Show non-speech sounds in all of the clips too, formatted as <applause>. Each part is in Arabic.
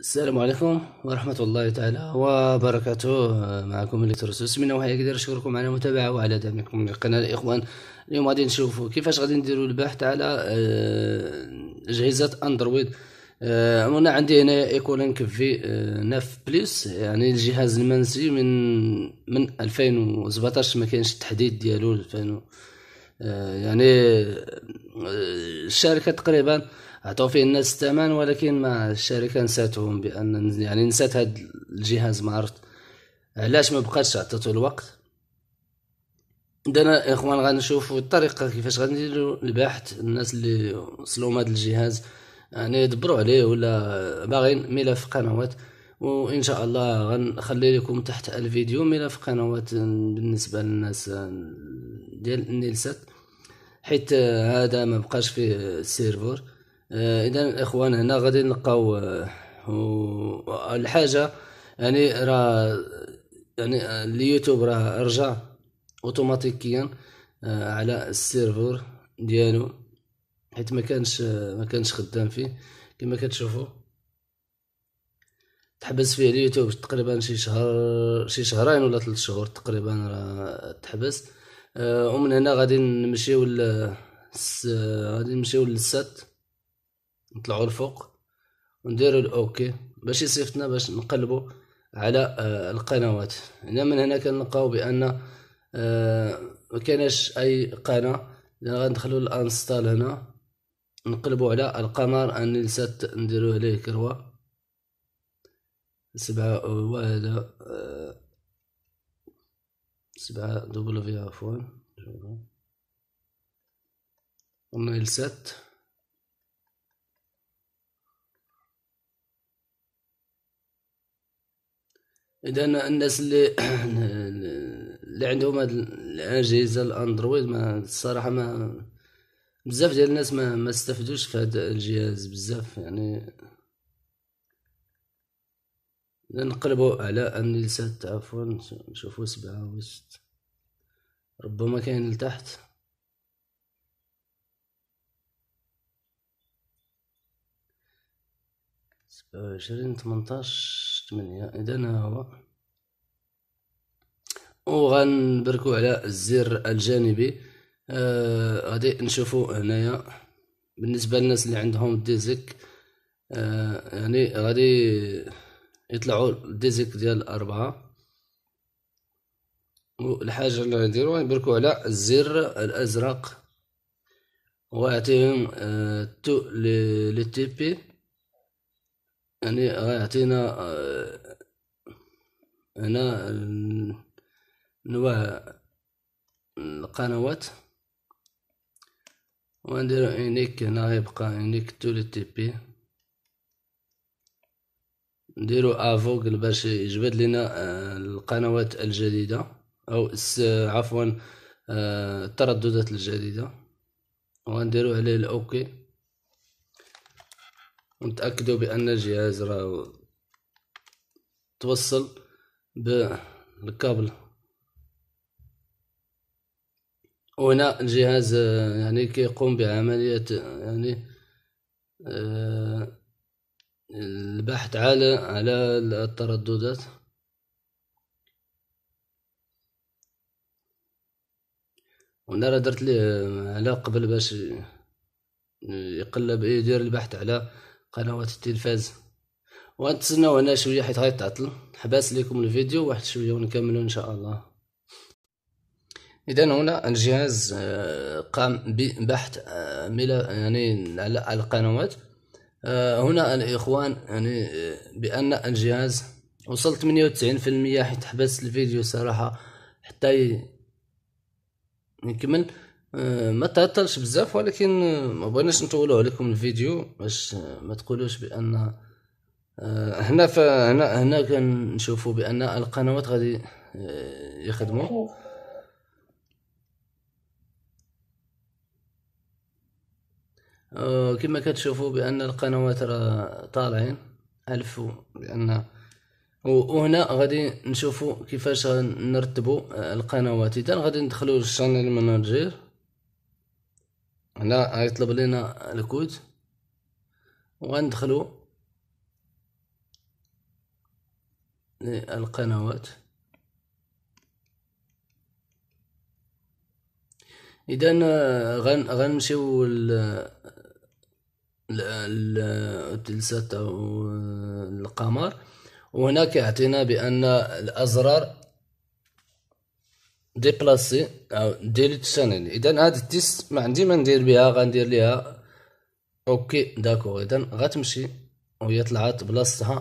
السلام عليكم ورحمة الله تعالى وبركاته معكم الكتروسوس من وهي أقدر أشكركم على المتابعة وعلى دعمكم للقناة الإخوان اليوم غادي نشوفوا كيفاش غادي نديروا البحث على أجهزة آه، أندرويد أنا آه، عندي هنا إيكولينك في آه، ناف بلس يعني الجهاز المنسي من من 2017 ما كانش التحديد ديالو 2000 يعني الشركة تقريبا عطاو فيه الناس الثمن ولكن ما الشركه نساتهم بان يعني نسات هذا الجهاز ما عرفت علاش ما بقاش عطاتو الوقت دنا اخوان غنشوفوا الطريقه كيفاش غنديروا البحث الناس اللي وصلوا هذا الجهاز يعني دبروا عليه ولا باغيين ملف قنوات وان شاء الله غنخلي لكم تحت الفيديو ملف قنوات بالنسبه للناس ديال نيلسات حيت هذا ما بقاش فيه السيرفر آه، اذا الاخوان هنا غادي نلقاو آه، الحاجه يعني راه يعني آه، اليوتيوب راه رجع اوتوماتيكيا على السيرفر ديالو حيت ما كانش ما كانش خدام فيه كما كتشوفوا تحبس فيه اليوتيوب تقريبا شي شهر شي شهرين ولا ثلاث شهور تقريبا راه تحبس ومن هنا غادي نمشيو غادي نمشيو للسات نطلعوا لفوق ونديروا الاوكي باش يصيفطنا باش نقلبوا على آه، القنوات هنا من هنا كنلقاو بان آه، ما كانش اي قناه اذا غندخلوا الانستال هنا نقلبوا على القمر ان لسات نديروه ليه كروا سبعة وهذا آه، سبعة دوبل في عفوا قلنا لسات اذا الناس اللي <clears throat> اللي عندهم هاد الاجهزه الاندرويد ما الصراحه ما بزاف ديال الناس ما ما استفدوش في هذا الجهاز بزاف يعني نقلبوا على النيلسات عفوا نشوفوا سبعة وست ربما كاين لتحت سبعة وعشرين تمنتاش ثمانية إذا هو وغنبركو على الزر الجانبي آه غادي نشوفو هنايا بالنسبة للناس اللي عندهم ديزك آه يعني غادي يطلعوا الديزك ديال أربعة والحاجة اللي غنديرو غنبركو على الزر الأزرق وغيعطيهم آه تو لي تيبي يعني غيعطينا آه، هنا نوع القنوات ونديرو انيك هنا يبقى انيك تولي تي بي نديرو افوغل باش يجبد لنا آه، القنوات الجديدة او عفوا آه، الترددات الجديدة ونديرو عليه الاوكي ونتأكدوا بأن الجهاز راه توصل بالكابل وهنا الجهاز آه، يعني كيقوم بعملية يعني آه، البحث على على الترددات وانا راه درت ليه آه، على قبل باش يقلب يدير البحث على قنوات التلفاز وغنتسناو هنا شويه حيت غيتعطل حباس لكم الفيديو واحد شويه ونكملو ان شاء الله اذا هنا الجهاز آه، قام ببحث آه، يعني على القنوات آه، هنا الاخوان يعني بان الجهاز وصل 98% حيت حبست الفيديو صراحه حتى يكمل آه، ما تعطلش بزاف ولكن آه، ما بغيناش نطولوا عليكم الفيديو باش آه، ما تقولوش بان هنا فهنا هنا كنشوفوا بان القنوات غادي يخدموا كما كتشوفوا بان القنوات راه طالعين الف بان وهنا غادي نشوفوا كيفاش نرتبوا القنوات اذا غادي ندخلوا للشانل مانجير هنا يطلب لنا الكود وغندخلو للقنوات اذا غن غنمشيو للسات او القمر وهنا كيعطينا بان الازرار ديبلاسي او ديليتشانل اذا هاد التيست ما عندي ما ندير بها غندير ليها اوكي داكو اذا غتمشي وهي طلعت بلاصتها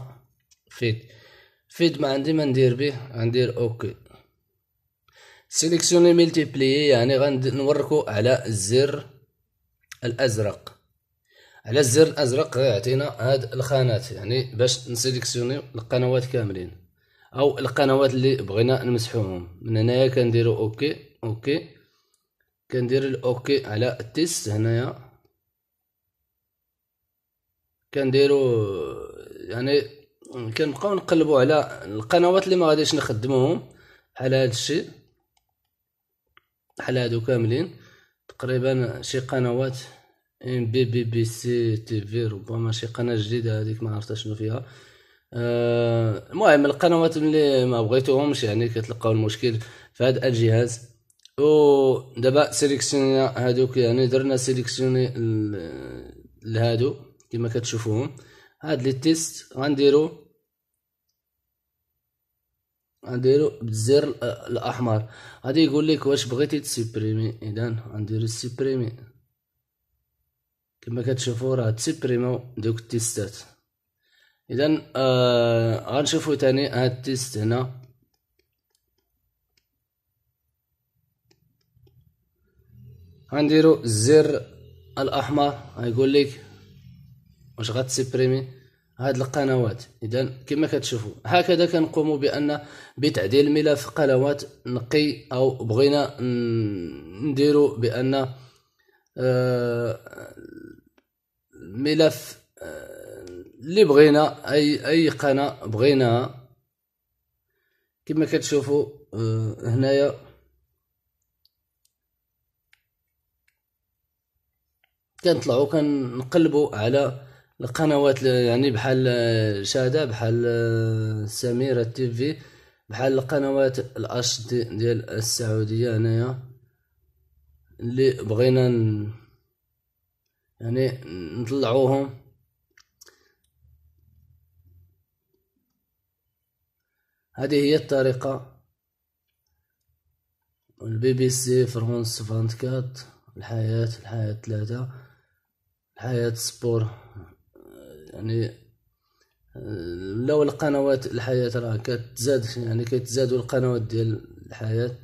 فيد فيد ما عندي ما ندير به غندير اوكي سيليكسيوني ملتيبلي يعني غنوركو على الزر الازرق على الزر الازرق غيعطينا هاد الخانات يعني باش نسيليكسيونيو القنوات كاملين او القنوات اللي بغينا نمسحوهم من هنايا كنديرو اوكي اوكي كندير الاوكي على التيست هنايا كنديرو يعني كنبقاو نقلبو على القنوات اللي ما غاديش نخدموهم بحال هذا الشيء بحال هادو كاملين تقريبا شي قنوات ام بي بي بي سي تي في ربما شي قناه جديده هذيك ما عرفتش شنو فيها آه، المهم القنوات اللي ما بغيتوهمش يعني كتلقاو المشكل في هذا الجهاز و دابا سيليكسيون هادوك يعني درنا سيليكسيوني لهادو كما كتشوفوهم هاد لي تيست غنديرو غنديرو بالزر الاحمر غادي يقول لك واش بغيتي تسيبريمي اذا غنديرو سيبريمي كما كتشوفو راه تسيبريمو دوك التيستات اذا آه غنشوفو تاني هاد التيست هنا غنديرو الزر الاحمر غيقول لك واش غتسبريمي هاد القنوات اذا كما كتشوفوا هكذا كنقوموا بان بتعديل ملف قنوات نقي او بغينا نديرو بان آه ملف آه، اللي بغينا اي اي قناه بغيناها كما كتشوفوا آه، هنايا كنطلعوا كنقلبوا على القنوات يعني بحال شاده بحال آه، سميره تي في بحال القنوات الاش دي ديال السعوديه هنايا اللي بغينا يعني نطلعوهم هذه هي الطريقة البي بي سي فرونس فانتكات الحياة الحياة ثلاثة الحياة سبور يعني لو القنوات الحياة راه كتزاد يعني كتزادو القنوات ديال الحياة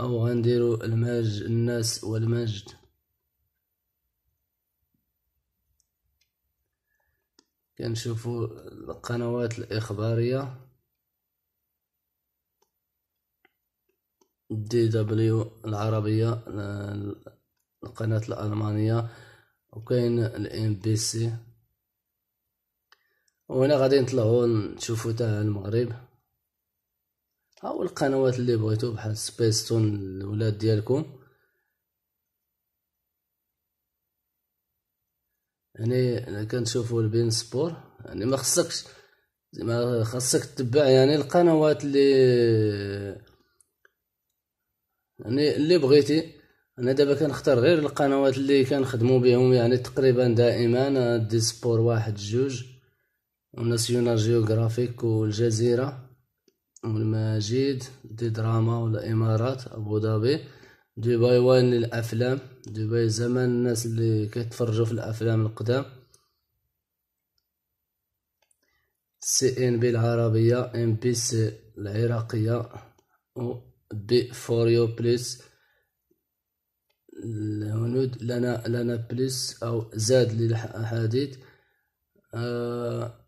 او غنديرو الماج الناس والمجد كنشوفو القنوات الإخبارية دي دبليو العربية القناة الألمانية وكاين الام بي سي وهنا غادي نطلعو نشوفو تاع المغرب هاو القنوات اللي بغيتو بحال سبيستون الولاد ديالكم يعني كنشوفو البين سبور يعني ما خصكش زعما خاصك تتبع يعني القنوات اللي يعني اللي بغيتي انا دابا كنختار غير القنوات اللي كنخدمو بهم يعني تقريبا دائما دي سبور واحد جوج وناسيونال جيوغرافيك والجزيرة والمجيد دي دراما والامارات ابو ظبي دبي وين للافلام دبي زمان الناس اللي كيتفرجوا في الافلام القدام سي ان بي العربيه ام بي سي العراقيه و بي يو بليس الهنود لنا لنا بليس او زاد للحديد آه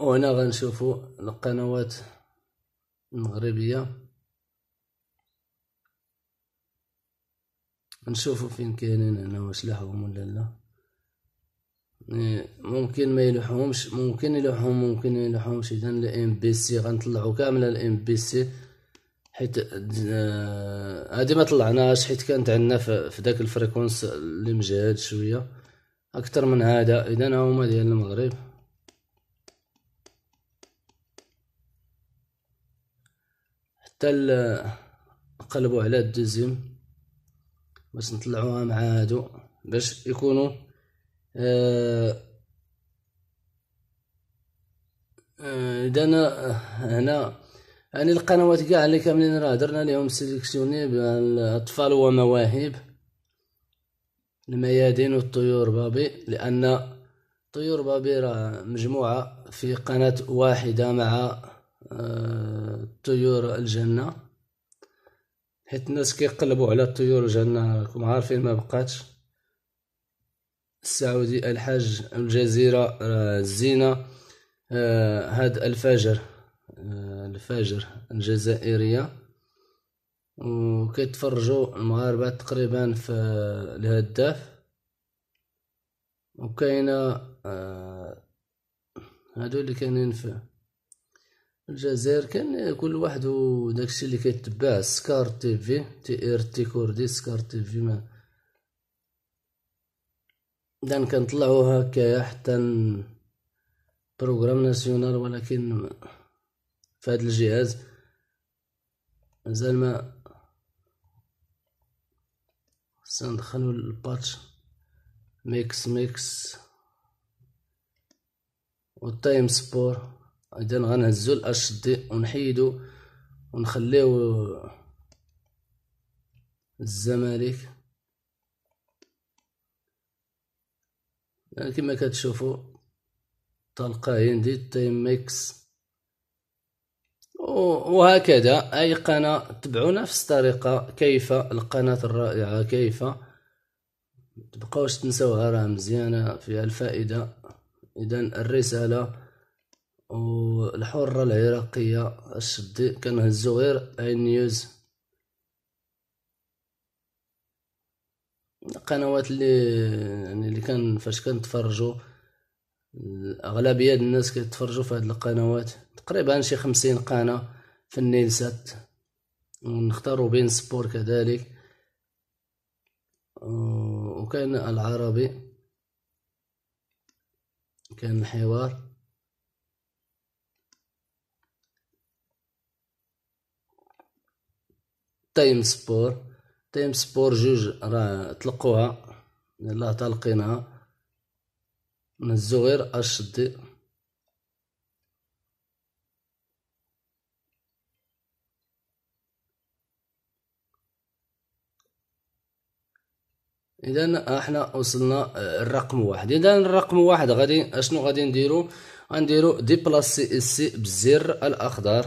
وهنا غنشوفوا القنوات المغربيه نشوفوا فين كاينين هنا واش لحهم ولا لا إيه، ممكن ما يلوحهمش ممكن يلوحهم ممكن ما يلوحهمش اذا الام بي سي غنطلعوا كامل الام بي سي حيت آه، هادي ما طلعناش حيت كانت عندنا في داك الفريكونس اللي مجهد شويه اكثر من هذا اذا هما ديال المغرب حتى نقلبوا على الدوزيم باش نطلعوها مع هادو باش يكونوا آه, آه، اذا آه، هنا يعني القنوات كاع اللي كاملين راه درنا ليهم سيليكسيوني الاطفال ومواهب الميادين والطيور بابي لان طيور بابي راه مجموعه في قناه واحده مع آه، طيور الجنه حيت الناس كيقلبوا على طيور الجنه راكم عارفين ما بقاتش السعودي الحاج الجزيره الزينه آه، هاد الفجر آه، الفجر الجزائرية وكيتفرجوا المغاربة تقريبا في الهداف وكاينة آه، هادو اللي كاينين في الجزائر كان كل واحد وداكشي اللي كيتبع سكار تي في تي ار تي كوردي سكار تي في ما دان كنطلعو هكايا حتى بروغرام ناسيونال ولكن في هذا الجهاز مازال ما خصنا ندخلو الباتش ميكس ميكس والتايم سبور اذا غنهزو الاش دي ونحيدو ونخليو الزمالك يعني كما كتشوفوا تلقاه عندي تايم ميكس وهكذا أي قناة تبعوا نفس الطريقة كيف القناة الرائعة كيف تبقاوش تنساوها راه مزيانة فيها الفائدة إذا الرسالة والحرة العراقية الشدي كنهزو غير اي نيوز القنوات اللي يعني اللي كان فاش كنتفرجو الاغلبيه الناس كيتفرجوا في هاد القنوات تقريبا شي خمسين قناه في النيل سات ونختاروا بين سبور كذلك آه، وكان العربي كان الحوار تايم سبور تايم سبور جوج راه تلقوها يلاه طالقينها غير اش دي اذا احنا وصلنا آه، الرقم واحد اذا الرقم واحد غادي اشنو غادي نديرو غنديرو ديبلاسي السي بالزر الاخضر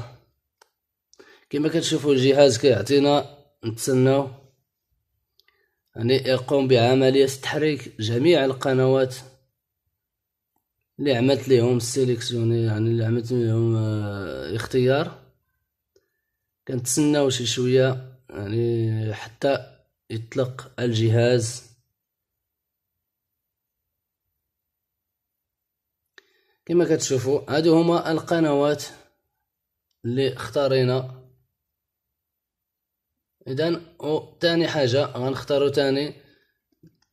كما كتشوفوا الجهاز كيعطينا نتسناو يعني يقوم بعمليه تحريك جميع القنوات اللي عملت ليهم السيليكسيون يعني اللي عملت ليهم آه، اختيار كنتسناو شي شويه يعني حتى يطلق الجهاز كما كتشوفوا هادو هما القنوات اللي اختارينا اذا وثاني حاجه غنختارو تاني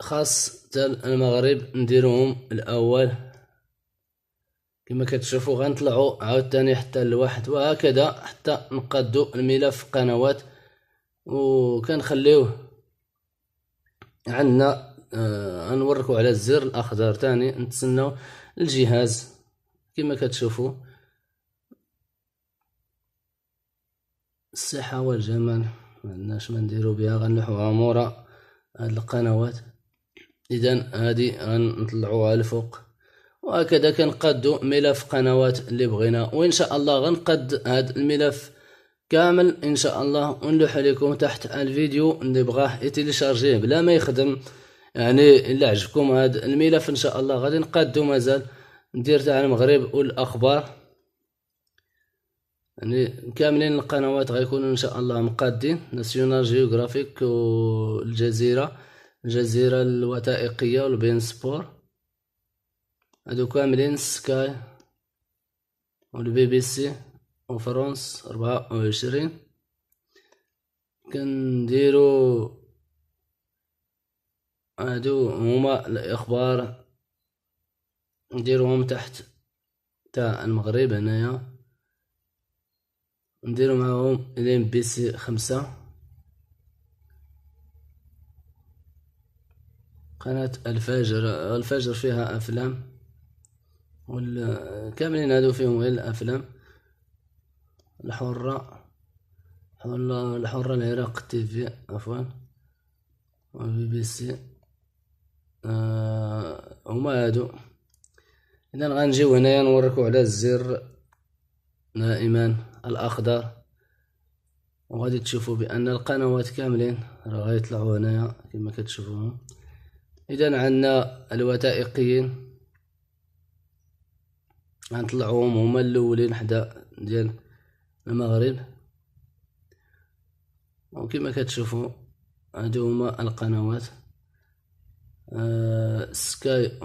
خاص تال المغرب نديرهم الاول كما كتشوفوا غنطلعوا عاوتاني حتى لواحد وهكذا حتى نقادو الملف قنوات وكنخليوه عندنا آه غنوركو على الزر الاخضر تاني نتسناو الجهاز كما كتشوفوا الصحه والجمال ما عندناش ما نديرو بها غنلوحوها مورا هاد القنوات اذا هادي غنطلعوها لفوق وهكذا كنقادو ملف قنوات اللي بغينا وان شاء الله غنقد هاد الملف كامل ان شاء الله ونلوح لكم تحت الفيديو اللي بغاه يتيليشارجيه بلا ما يخدم يعني الا عجبكم هاد الملف ان شاء الله غادي نقادو مازال ندير تاع المغرب والاخبار يعني كاملين القنوات غيكونوا ان شاء الله مقادين ناسيونال جيوغرافيك والجزيره الجزيره الوثائقيه والبين سبور هادو كاملين سكاي والبي بي سي وفرنس ربعة وعشرين كنديرو هادو هما الاخبار نديروهم تحت تاع المغرب هنايا نديرو معاهم الام بي سي خمسة قناة الفجر الفجر فيها افلام كاملين هادو فيهم غير الافلام الحرة الحرة العراق تيفي عفوا بي بي سي آه هما هادو اذا غنجيو هنايا نوريكو على الزر دائما الاخضر وغادي تشوفوا بان القنوات كاملين راه غيطلعوا هنايا كما كتشوفوهم اذا عندنا الوثائقيين غنطلعوهم هما الاولين حدا ديال المغرب وكما كتشوفوا هادو هما القنوات آه، سكاي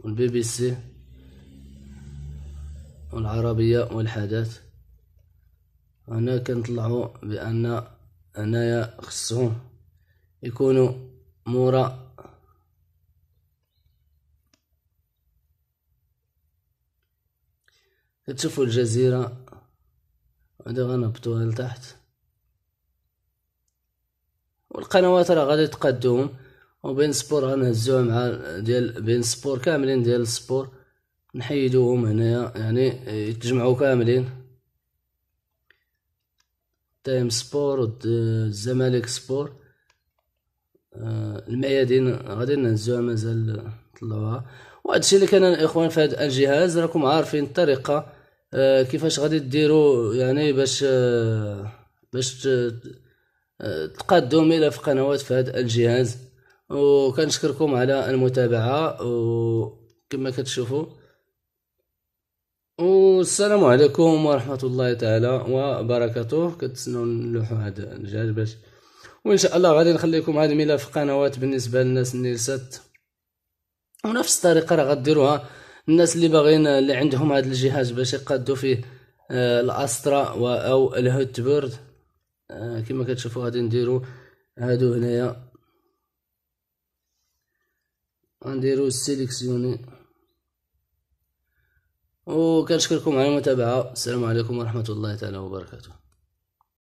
والبي بي سي والعربيه والحدث هنا كنطلعوا بان هنايا خصهم يكونوا مورا تشوفوا الجزيرة هذا غنهبطوها لتحت والقنوات راه غادي تقدم وبين سبور غنهزوها مع ديال بين سبور كاملين ديال السبور نحيدوهم هنايا يعني يتجمعوا كاملين تايم سبور الزمالك آه، سبور آه، الميادين غادي نهزوها مازال نطلعوها وهادشي اللي كان الاخوان في هذا الجهاز راكم عارفين الطريقه آه، كيفاش غادي ديروا يعني باش آه، باش آه، تقدم الى في قنوات في هذا الجهاز وكنشكركم على المتابعه وكما كتشوفوا والسلام عليكم ورحمه الله تعالى وبركاته كتسناو نلوحوا هذا الجهاز باش وان شاء الله غادي نخليكم هذا الملف قنوات بالنسبه للناس اللي سات ونفس الطريقه راه غديروها الناس اللي باغيين اللي عندهم هذا الجهاز باش يقادو فيه آه، الاسترا او الهوت بيرد آه، كما كتشوفوا غادي نديرو هادو هنايا غنديرو سيليكسيوني وكنشكركم على المتابعه السلام عليكم ورحمه الله تعالى وبركاته